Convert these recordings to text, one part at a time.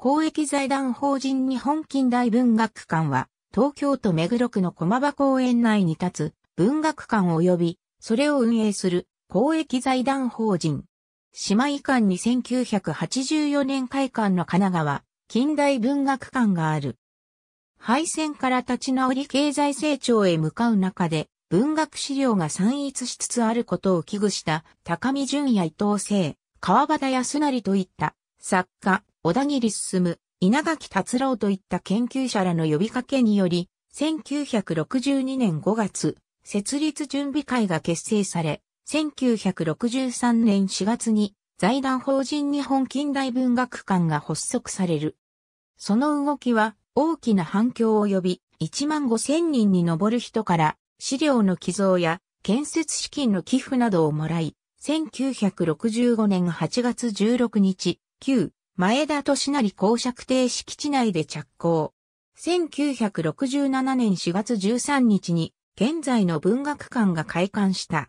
公益財団法人日本近代文学館は、東京都目黒区の駒場公園内に立つ文学館及び、それを運営する公益財団法人。姉妹館に1984年開館の神奈川近代文学館がある。敗戦から立ち直り経済成長へ向かう中で、文学資料が散逸しつつあることを危惧した高見淳や伊藤聖、川端康成といった作家、小田切進、稲垣達郎といった研究者らの呼びかけにより、1962年5月、設立準備会が結成され、1963年4月に財団法人日本近代文学館が発足される。その動きは大きな反響を呼び、1万5千人に上る人から資料の寄贈や建設資金の寄付などをもらい、1965年8月16日、旧前田利成公爵邸敷地内で着工。1967年4月13日に現在の文学館が開館した。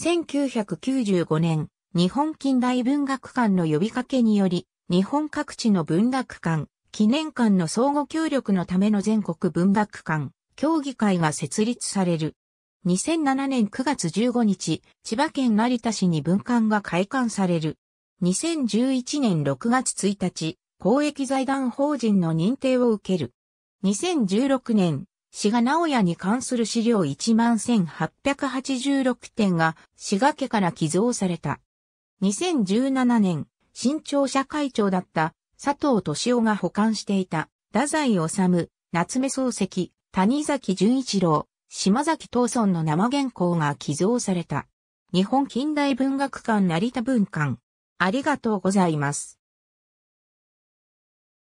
1995年、日本近代文学館の呼びかけにより、日本各地の文学館、記念館の相互協力のための全国文学館、協議会が設立される。2007年9月15日、千葉県成田市に文館が開館される。2011年6月1日、公益財団法人の認定を受ける。2016年、滋賀直哉に関する資料11,886点が滋賀家から寄贈された。2017年、新庁社会長だった佐藤敏夫が保管していた、太宰治、夏目漱石、谷崎潤一郎、島崎藤村の生原稿が寄贈された。日本近代文学館成田文館。ありがとうございます。